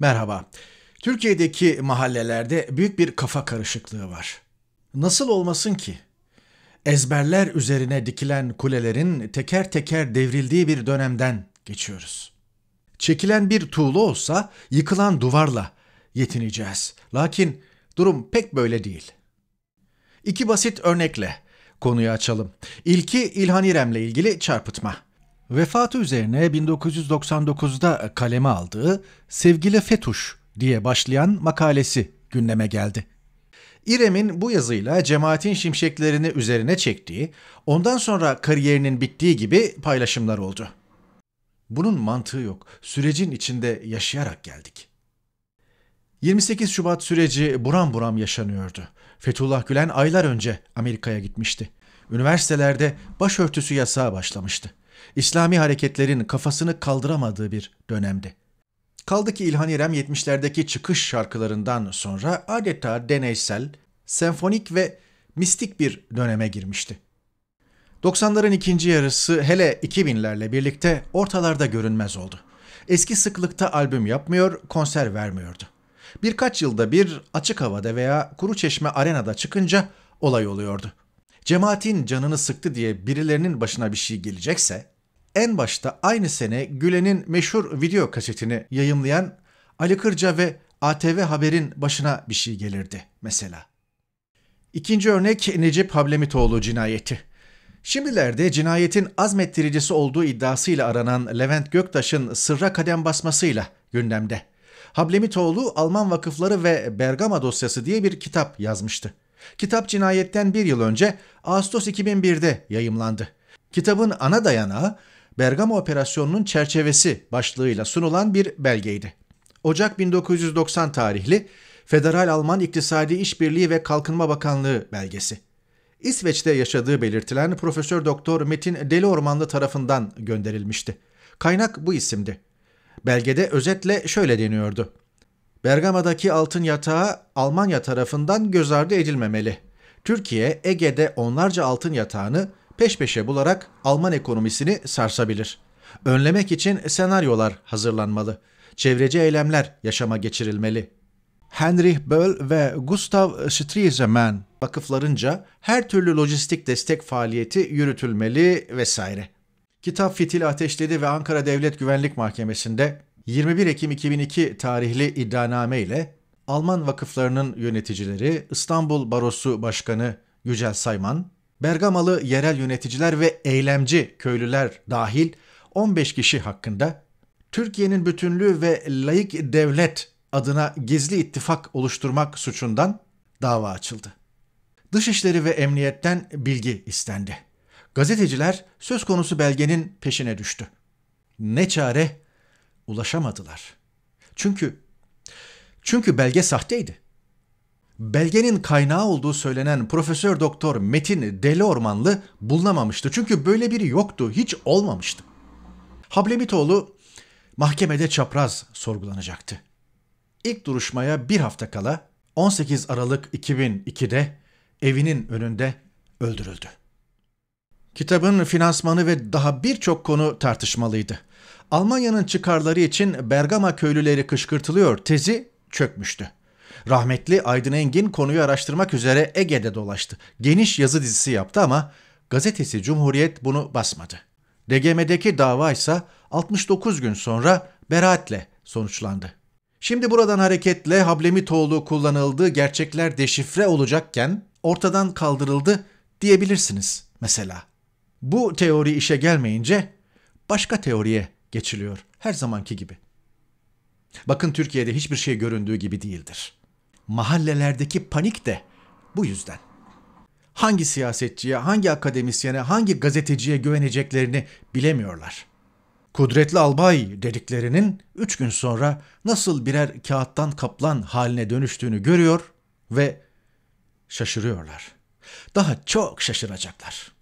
Merhaba. Türkiye'deki mahallelerde büyük bir kafa karışıklığı var. Nasıl olmasın ki? Ezberler üzerine dikilen kulelerin teker teker devrildiği bir dönemden geçiyoruz. Çekilen bir tuğla olsa yıkılan duvarla yetineceğiz. Lakin durum pek böyle değil. İki basit örnekle konuyu açalım. İlki İlhan İrem'le ilgili çarpıtma. Vefatı üzerine 1999'da kaleme aldığı Sevgili Fetuş diye başlayan makalesi gündeme geldi. İrem'in bu yazıyla cemaatin şimşeklerini üzerine çektiği, ondan sonra kariyerinin bittiği gibi paylaşımlar oldu. Bunun mantığı yok. Sürecin içinde yaşayarak geldik. 28 Şubat süreci buram buram yaşanıyordu. Fethullah Gülen aylar önce Amerika'ya gitmişti. Üniversitelerde başörtüsü yasağı başlamıştı. İslami hareketlerin kafasını kaldıramadığı bir dönemdi. Kaldı ki İlhan İrem 70'lerdeki çıkış şarkılarından sonra adeta deneysel, senfonik ve mistik bir döneme girmişti. 90'ların ikinci yarısı hele 2000'lerle birlikte ortalarda görünmez oldu. Eski sıklıkta albüm yapmıyor, konser vermiyordu. Birkaç yılda bir açık havada veya kuru çeşme arenada çıkınca olay oluyordu. Cemaatin canını sıktı diye birilerinin başına bir şey gelecekse en başta aynı sene Gülen'in meşhur video kasetini yayımlayan Ali Kırca ve ATV Haber'in başına bir şey gelirdi mesela. İkinci örnek Necip Hablemitoğlu cinayeti. Şimdilerde cinayetin azmettiricisi olduğu iddiasıyla aranan Levent Göktaş'ın sırra kadem basmasıyla gündemde. Hablemitoğlu Alman vakıfları ve Bergama dosyası diye bir kitap yazmıştı. Kitap cinayetten bir yıl önce Ağustos 2001'de yayımlandı. Kitabın ana dayanağı Bergama Operasyonu'nun çerçevesi başlığıyla sunulan bir belgeydi. Ocak 1990 tarihli Federal Alman İktisadi İşbirliği ve Kalkınma Bakanlığı belgesi. İsveç'te yaşadığı belirtilen Profesör Doktor Metin Deliormanlı tarafından gönderilmişti. Kaynak bu isimdi. Belgede özetle şöyle deniyordu. Bergama'daki altın yatağı Almanya tarafından göz ardı edilmemeli. Türkiye, Ege'de onlarca altın yatağını peş peşe bularak Alman ekonomisini sarsabilir. Önlemek için senaryolar hazırlanmalı. Çevreci eylemler yaşama geçirilmeli. Henry Böll ve Gustav Stresemann vakıflarınca her türlü lojistik destek faaliyeti yürütülmeli vesaire. Kitap fitil ateşledi ve Ankara Devlet Güvenlik Mahkemesi'nde 21 Ekim 2002 tarihli iddianame ile Alman vakıflarının yöneticileri İstanbul Barosu Başkanı Yücel Sayman, Bergamalı yerel yöneticiler ve eylemci köylüler dahil 15 kişi hakkında Türkiye'nin bütünlüğü ve layık devlet adına gizli ittifak oluşturmak suçundan dava açıldı. Dışişleri ve Emniyet'ten bilgi istendi. Gazeteciler söz konusu belgenin peşine düştü. Ne çare? Ulaşamadılar. Çünkü çünkü belge sahteydi belgenin kaynağı olduğu söylenen Profesör Doktor Metin Deli Ormanlı bulunamamıştı. Çünkü böyle biri yoktu, hiç olmamıştı. Hablemitoğlu mahkemede çapraz sorgulanacaktı. İlk duruşmaya bir hafta kala 18 Aralık 2002'de evinin önünde öldürüldü. Kitabın finansmanı ve daha birçok konu tartışmalıydı. Almanya'nın çıkarları için Bergama köylüleri kışkırtılıyor tezi çökmüştü. Rahmetli Aydın Engin konuyu araştırmak üzere Ege'de dolaştı. Geniş yazı dizisi yaptı ama gazetesi Cumhuriyet bunu basmadı. DGM'deki dava ise 69 gün sonra beraatle sonuçlandı. Şimdi buradan hareketle Hablemitoğlu kullanıldığı gerçekler deşifre olacakken ortadan kaldırıldı diyebilirsiniz mesela. Bu teori işe gelmeyince başka teoriye geçiliyor her zamanki gibi. Bakın Türkiye'de hiçbir şey göründüğü gibi değildir. Mahallelerdeki panik de bu yüzden. Hangi siyasetçiye, hangi akademisyene, hangi gazeteciye güveneceklerini bilemiyorlar. Kudretli albay dediklerinin üç gün sonra nasıl birer kağıttan kaplan haline dönüştüğünü görüyor ve şaşırıyorlar. Daha çok şaşıracaklar.''